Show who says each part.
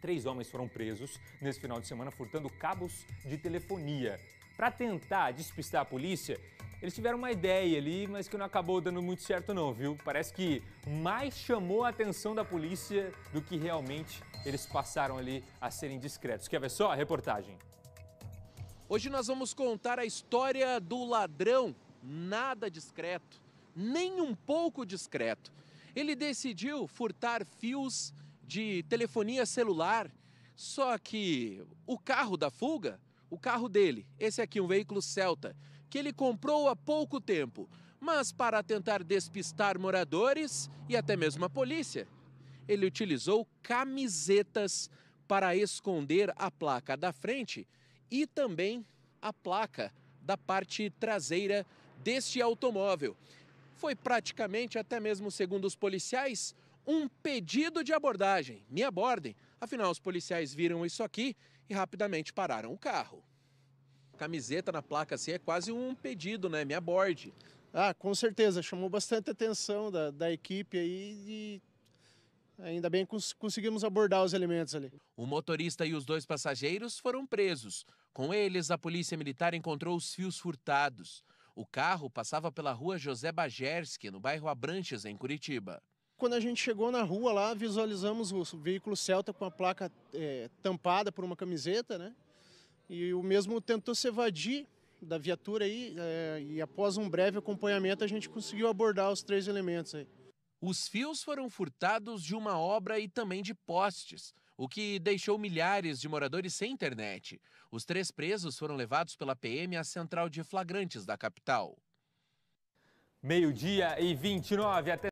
Speaker 1: Três homens foram presos nesse final de semana furtando cabos de telefonia. Para tentar despistar a polícia, eles tiveram uma ideia ali, mas que não acabou dando muito certo não, viu? Parece que mais chamou a atenção da polícia do que realmente eles passaram ali a serem discretos. Quer ver só a reportagem? Hoje nós
Speaker 2: vamos contar a história do ladrão nada discreto, nem um pouco discreto. Ele decidiu furtar fios de telefonia celular. Só que o carro da fuga, o carro dele, esse aqui, um veículo Celta, que ele comprou há pouco tempo, mas para tentar despistar moradores e até mesmo a polícia, ele utilizou camisetas para esconder a placa da frente e também a placa da parte traseira deste automóvel. Foi praticamente, até mesmo segundo os policiais, um pedido de abordagem. Me abordem. Afinal, os policiais viram isso aqui e rapidamente pararam o carro.
Speaker 3: Camiseta na placa assim é quase um pedido, né? Me aborde. Ah, com certeza. Chamou bastante atenção da, da equipe aí e Ainda bem que conseguimos abordar os elementos ali.
Speaker 2: O motorista e os dois passageiros foram presos. Com eles, a polícia militar encontrou os fios furtados. O carro passava pela rua José Bajerski, no bairro Abranches, em Curitiba.
Speaker 3: Quando a gente chegou na rua lá, visualizamos o veículo Celta com a placa é, tampada por uma camiseta, né? E o mesmo tentou se evadir da viatura aí, é, e após um breve acompanhamento a gente conseguiu abordar os três elementos aí. Os fios foram furtados de uma obra e também de postes,
Speaker 2: o que deixou milhares de moradores sem internet. Os três presos foram levados pela PM à central de flagrantes da capital. Meio-dia e 29, até